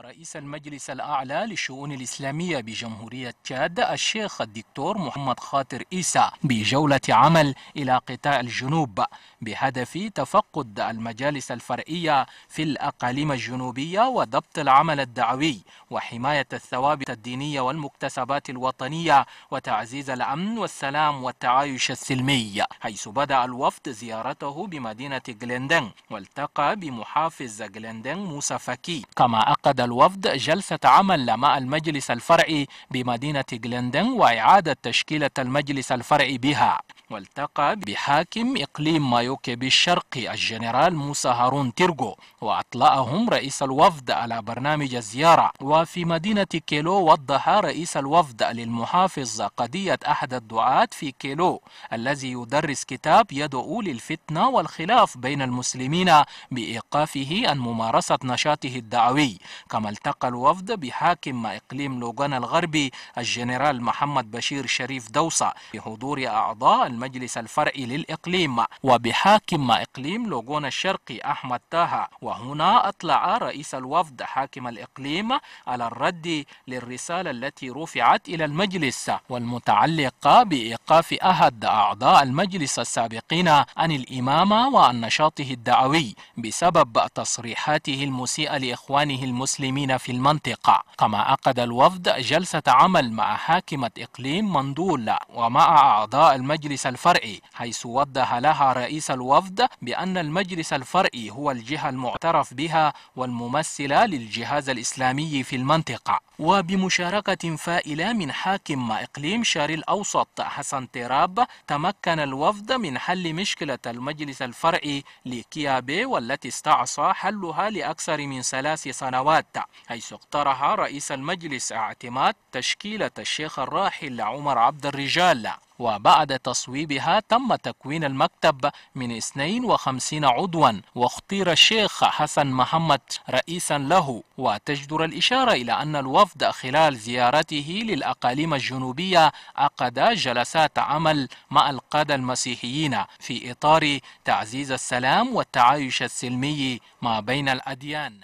رئيس المجلس الأعلى للشؤون الإسلامية بجمهورية تشاد الشيخ الدكتور محمد خاطر إيسا بجولة عمل إلى قطاع الجنوب بهدف تفقد المجالس الفرعية في الأقاليم الجنوبية وضبط العمل الدعوي وحماية الثوابت الدينية والمكتسبات الوطنية وتعزيز الأمن والسلام والتعايش السلمي حيث بدأ الوفد زيارته بمدينة جليندن والتقى بمحافظ جليندن موسى فكي كما أقد الوفد جلسة عمل مع المجلس الفرعي بمدينة جلندن وإعادة تشكيلة المجلس الفرعي بها والتقى بحاكم إقليم مايوكي بالشرقي الجنرال موسى هارون تيرغو وأطلعهم رئيس الوفد على برنامج الزيارة وفي مدينة كيلو وضح رئيس الوفد للمحافظ قضية أحد الدعاة في كيلو الذي يدرس كتاب يدعو للفتنة والخلاف بين المسلمين بإيقافه عن ممارسة نشاطه الدعوي كما كما التقى الوفد بحاكم إقليم لوغان الغربي الجنرال محمد بشير شريف دوسة بحضور أعضاء المجلس الفرعي للإقليم وبحاكم إقليم لوغون الشرقي أحمد تاها وهنا أطلع رئيس الوفد حاكم الإقليم على الرد للرسالة التي رفعت إلى المجلس والمتعلقة بإيقاف أحد أعضاء المجلس السابقين عن الإمامة وعن نشاطه الدعوي بسبب تصريحاته المسيئة لإخوانه المسلمين المسلمين في المنطقة كما عقد الوفد جلسة عمل مع حاكمة إقليم مندول ومع أعضاء المجلس الفرعي حيث وضح لها رئيس الوفد بأن المجلس الفرعي هو الجهة المعترف بها والممثلة للجهاز الإسلامي في المنطقة وبمشاركة فائلة من حاكم إقليم شاري الأوسط حسن تراب تمكن الوفد من حل مشكلة المجلس الفرعي لكيابي والتي استعصى حلها لأكثر من ثلاث سنوات حيث اقترح رئيس المجلس اعتماد تشكيلة الشيخ الراحل عمر عبد الرجال وبعد تصويبها تم تكوين المكتب من 52 عضوا واختير الشيخ حسن محمد رئيسا له وتجدر الإشارة إلى أن الوفد خلال زيارته للأقاليم الجنوبية عقد جلسات عمل مع القادة المسيحيين في إطار تعزيز السلام والتعايش السلمي ما بين الأديان